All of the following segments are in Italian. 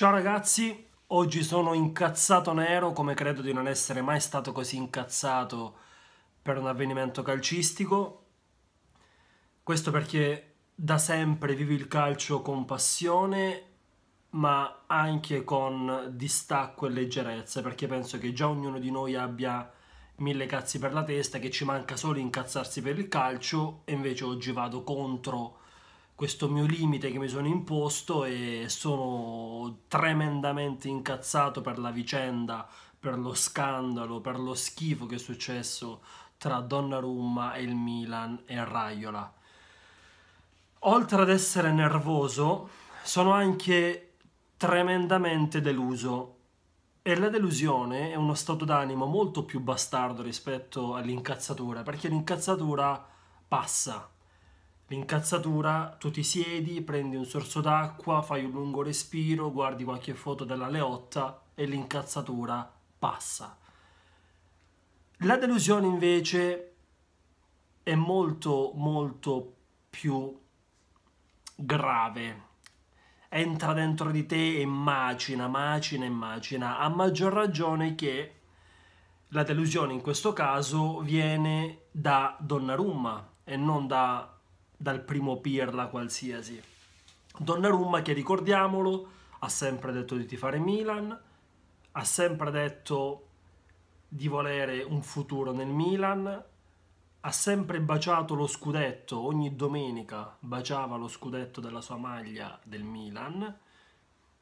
Ciao ragazzi, oggi sono incazzato nero come credo di non essere mai stato così incazzato per un avvenimento calcistico. Questo perché da sempre vivi il calcio con passione ma anche con distacco e leggerezza perché penso che già ognuno di noi abbia mille cazzi per la testa che ci manca solo incazzarsi per il calcio e invece oggi vado contro questo mio limite che mi sono imposto e sono tremendamente incazzato per la vicenda, per lo scandalo, per lo schifo che è successo tra Donnarumma e il Milan e Raiola. Oltre ad essere nervoso, sono anche tremendamente deluso. E la delusione è uno stato d'animo molto più bastardo rispetto all'incazzatura, perché l'incazzatura passa. L'incazzatura, tu ti siedi, prendi un sorso d'acqua, fai un lungo respiro, guardi qualche foto della Leotta e l'incazzatura passa. La delusione invece è molto molto più grave. Entra dentro di te e macina, macina e macina, a maggior ragione che la delusione in questo caso viene da Donnarumma e non da dal primo pirla qualsiasi. Donnarumma che ricordiamolo ha sempre detto di tifare Milan, ha sempre detto di volere un futuro nel Milan, ha sempre baciato lo scudetto, ogni domenica baciava lo scudetto della sua maglia del Milan,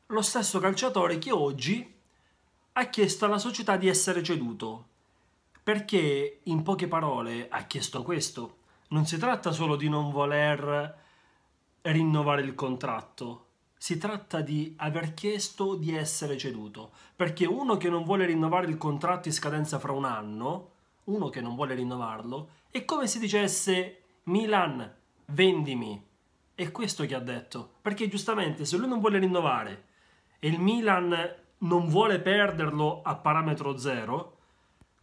lo stesso calciatore che oggi ha chiesto alla società di essere ceduto, perché in poche parole ha chiesto questo, non si tratta solo di non voler rinnovare il contratto, si tratta di aver chiesto di essere ceduto, perché uno che non vuole rinnovare il contratto in scadenza fra un anno, uno che non vuole rinnovarlo, è come se dicesse Milan, vendimi. È questo che ha detto, perché giustamente se lui non vuole rinnovare e il Milan non vuole perderlo a parametro zero,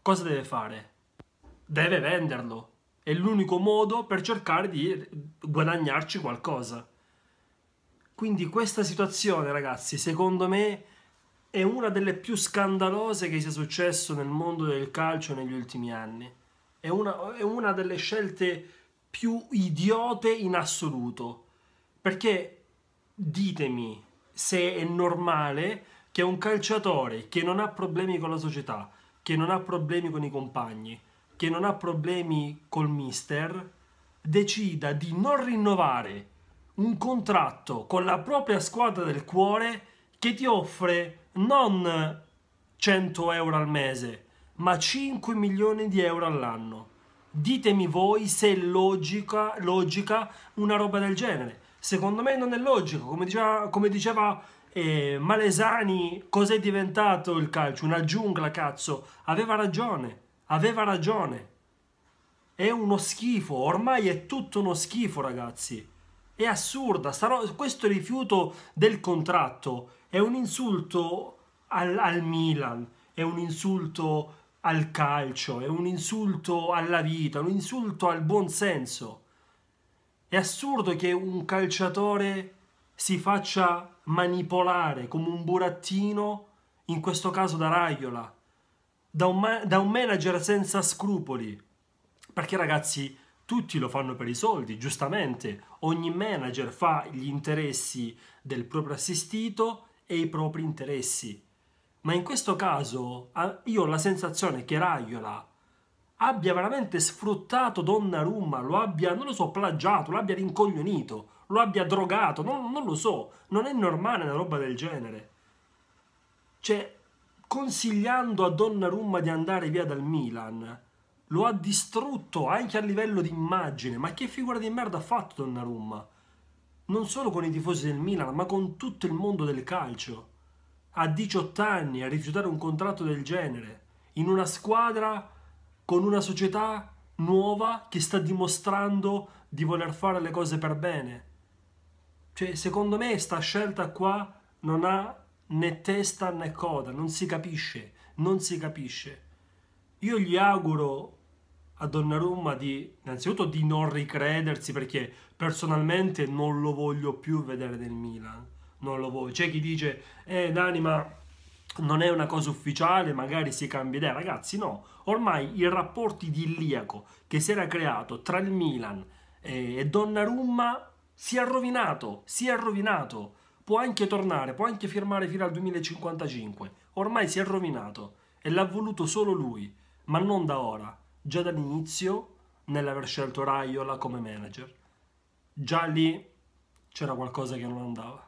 cosa deve fare? Deve venderlo, è l'unico modo per cercare di guadagnarci qualcosa. Quindi questa situazione, ragazzi, secondo me è una delle più scandalose che sia successo nel mondo del calcio negli ultimi anni. È una, è una delle scelte più idiote in assoluto. Perché ditemi se è normale che un calciatore che non ha problemi con la società, che non ha problemi con i compagni, che non ha problemi col mister, decida di non rinnovare un contratto con la propria squadra del cuore che ti offre non 100 euro al mese, ma 5 milioni di euro all'anno. Ditemi voi se è logica, logica una roba del genere. Secondo me non è logico, come diceva, come diceva eh, Malesani, cos'è diventato il calcio? Una giungla, cazzo. Aveva ragione aveva ragione. È uno schifo, ormai è tutto uno schifo ragazzi. È assurda, Sarò... questo rifiuto del contratto è un insulto al, al Milan, è un insulto al calcio, è un insulto alla vita, un insulto al buon senso. È assurdo che un calciatore si faccia manipolare come un burattino, in questo caso da Raiola, da un, ma- da un manager senza scrupoli. Perché ragazzi, tutti lo fanno per i soldi, giustamente. Ogni manager fa gli interessi del proprio assistito e i propri interessi. Ma in questo caso io ho la sensazione che Raiola abbia veramente sfruttato Donnarumma, lo abbia, non lo so, plagiato, lo abbia rincoglionito, lo abbia drogato, non, non lo so. Non è normale una roba del genere. Cioè, consigliando a Donnarumma di andare via dal Milan, lo ha distrutto anche a livello di immagine. Ma che figura di merda ha fatto Donnarumma? Non solo con i tifosi del Milan, ma con tutto il mondo del calcio. A 18 anni a rifiutare un contratto del genere, in una squadra, con una società nuova che sta dimostrando di voler fare le cose per bene. Cioè, secondo me sta scelta qua non ha né testa né coda, non si capisce, non si capisce. Io gli auguro a Donnarumma di innanzitutto di non ricredersi perché personalmente non lo voglio più vedere nel Milan, non lo voglio. C'è chi dice "Eh Dani, ma non è una cosa ufficiale, magari si cambia idea". Ragazzi, no, ormai il rapporto Iliaco che si era creato tra il Milan e Donnarumma si è rovinato, si è rovinato può anche tornare, può anche firmare fino al 2055. Ormai si è rovinato e l'ha voluto solo lui, ma non da ora, già dall'inizio nell'aver scelto Raiola come manager. Già lì c'era qualcosa che non andava.